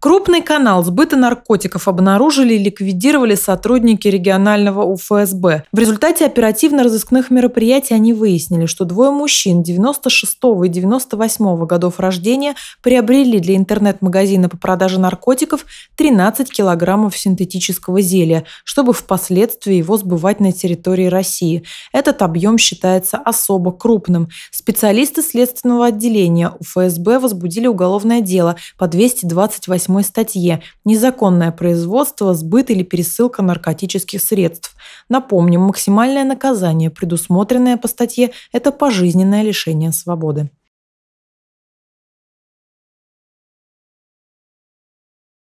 Крупный канал сбыта наркотиков обнаружили и ликвидировали сотрудники регионального УФСБ. В результате оперативно-розыскных мероприятий они выяснили, что двое мужчин 96 и 98 годов рождения приобрели для интернет-магазина по продаже наркотиков 13 килограммов синтетического зелья, чтобы впоследствии его сбывать на территории России. Этот объем считается особо крупным. Специалисты следственного отделения УФСБ возбудили уголовное дело по 228 8 статье «Незаконное производство, сбыт или пересылка наркотических средств». Напомним, максимальное наказание, предусмотренное по статье, это пожизненное лишение свободы.